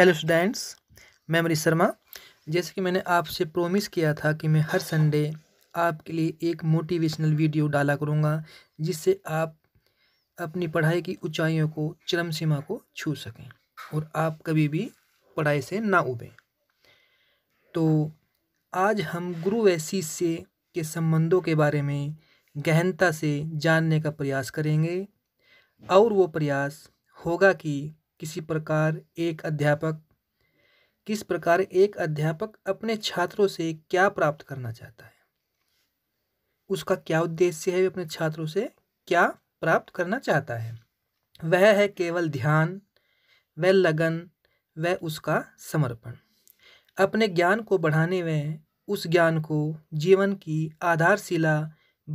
hello students मैं अमरीश शर्मा जैसे कि मैंने आपसे प्रोमिस किया था कि मैं हर संडे आपके लिए एक मोटिवेशनल वीडियो डाला करूँगा जिससे आप अपनी पढ़ाई की ऊंचाइयों को चरम सीमा को छू सकें और आप कभी भी पढ़ाई से ना उबें तो आज हम गुरु वैसी से के संबंधों के बारे में गहनता से जानने का प्रयास करेंगे और वो प्रयास होगा कि किसी प्रकार एक अध्यापक किस प्रकार एक अध्यापक अपने छात्रों से क्या प्राप्त करना चाहता है उसका क्या उद्देश्य है अपने छात्रों से क्या प्राप्त करना चाहता है वह है केवल ध्यान वह लगन वह उसका समर्पण अपने ज्ञान को बढ़ाने में उस ज्ञान को जीवन की आधारशिला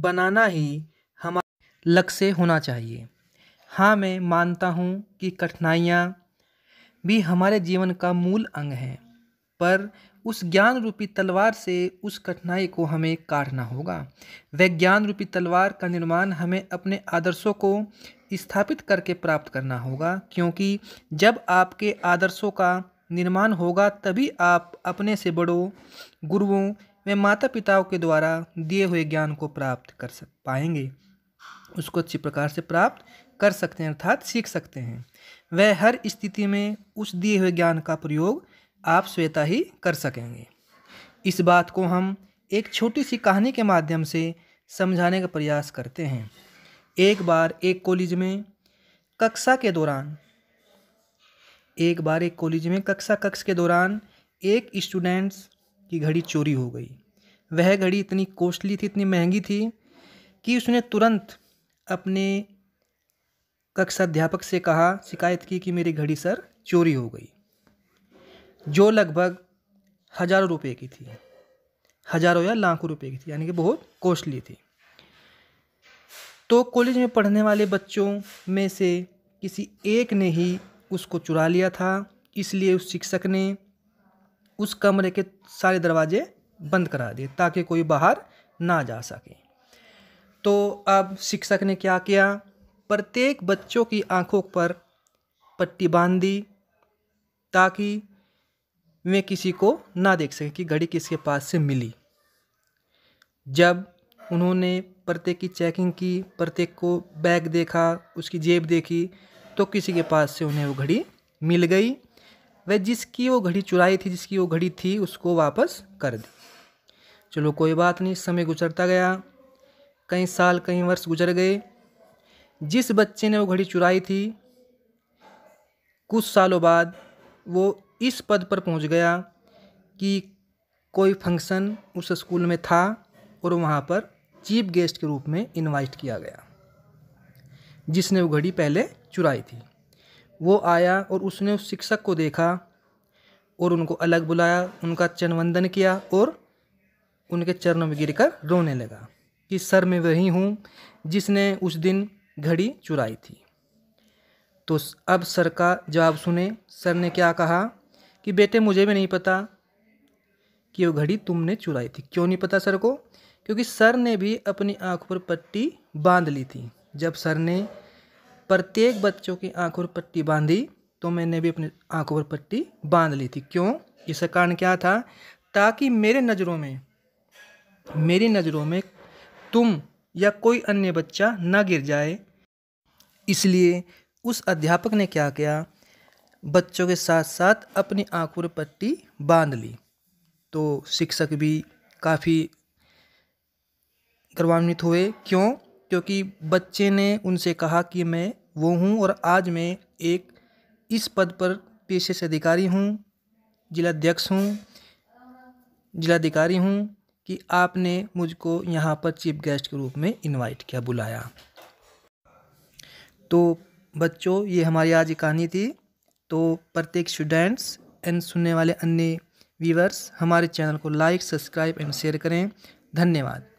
बनाना ही हमारा लक्ष्य होना चाहिए हाँ मैं मानता हूँ कि कठिनाइयाँ भी हमारे जीवन का मूल अंग हैं पर उस ज्ञान रूपी तलवार से उस कठिनाई को हमें काटना होगा वह ज्ञान रूपी तलवार का निर्माण हमें अपने आदर्शों को स्थापित करके प्राप्त करना होगा क्योंकि जब आपके आदर्शों का निर्माण होगा तभी आप अपने से बड़ों गुरुओं व माता पिताओं के द्वारा दिए हुए ज्ञान को प्राप्त कर सक पाएंगे उसको अच्छी प्रकार से प्राप्त कर सकते हैं अर्थात सीख सकते हैं वह हर स्थिति में उस दिए हुए ज्ञान का प्रयोग आप स्वेता ही कर सकेंगे इस बात को हम एक छोटी सी कहानी के माध्यम से समझाने का प्रयास करते हैं एक बार एक कॉलेज में कक्षा के दौरान एक बार एक कॉलेज में कक्षा कक्ष के दौरान एक स्टूडेंट्स की घड़ी चोरी हो गई वह घड़ी इतनी कॉस्टली थी इतनी महंगी थी कि उसने तुरंत अपने कक्षाध्यापक से कहा शिकायत की कि मेरी घड़ी सर चोरी हो गई जो लगभग हज़ारों रुपए की थी हज़ारों या लाखों रुपए की थी यानी कि बहुत कॉस्टली थी तो कॉलेज में पढ़ने वाले बच्चों में से किसी एक ने ही उसको चुरा लिया था इसलिए उस शिक्षक ने उस कमरे के सारे दरवाजे बंद करा दिए ताकि कोई बाहर ना जा सके तो अब शिक्षक ने क्या किया प्रत्येक बच्चों की आंखों पर पट्टी बांध दी ताकि वे किसी को ना देख सकें कि घड़ी किसके पास से मिली जब उन्होंने प्रत्येक की चेकिंग की प्रत्येक को बैग देखा उसकी जेब देखी तो किसी के पास से उन्हें वो घड़ी मिल गई वह जिसकी वो घड़ी चुराई थी जिसकी वो घड़ी थी उसको वापस कर दी चलो कोई बात नहीं समय गुजरता गया कई साल कई वर्ष गुजर गए जिस बच्चे ने वो घड़ी चुराई थी कुछ सालों बाद वो इस पद पर पहुंच गया कि कोई फंक्शन उस स्कूल में था और वहाँ पर चीफ गेस्ट के रूप में इनवाइट किया गया जिसने वो घड़ी पहले चुराई थी वो आया और उसने उस शिक्षक को देखा और उनको अलग बुलाया उनका वंदन किया और उनके चरणों में गिर कर रोने लगा कि सर मैं वही हूँ जिसने उस दिन घड़ी चुराई थी तो अब सर का जवाब सुने सर ने क्या कहा कि बेटे मुझे भी नहीं पता कि वो घड़ी तुमने चुराई थी क्यों नहीं पता सर को क्योंकि सर ने भी अपनी आँख पर पट्टी बांध ली थी जब सर ने प्रत्येक बच्चों की आँखों पर पट्टी बांधी तो मैंने भी अपनी आँखों पर पट्टी बांध ली थी क्यों इसका कारण क्या था ताकि मेरे नज़रों में मेरी नज़रों में तुम या कोई अन्य बच्चा ना गिर जाए इसलिए उस अध्यापक ने क्या किया बच्चों के साथ साथ अपनी आँखों पर पट्टी बांध ली तो शिक्षक भी काफ़ी गौरवान्वित हुए क्यों क्योंकि बच्चे ने उनसे कहा कि मैं वो हूँ और आज मैं एक इस पद पर पेशे से अधिकारी हूँ जिलाध्यक्ष हूँ जिलाधिकारी हूँ कि आपने मुझको यहाँ पर चीफ गेस्ट के रूप में इनवाइट किया बुलाया तो बच्चों ये हमारी आज कहानी थी तो प्रत्येक स्टूडेंट्स एंड सुनने वाले अन्य व्यूवर्स हमारे चैनल को लाइक सब्सक्राइब एंड शेयर करें धन्यवाद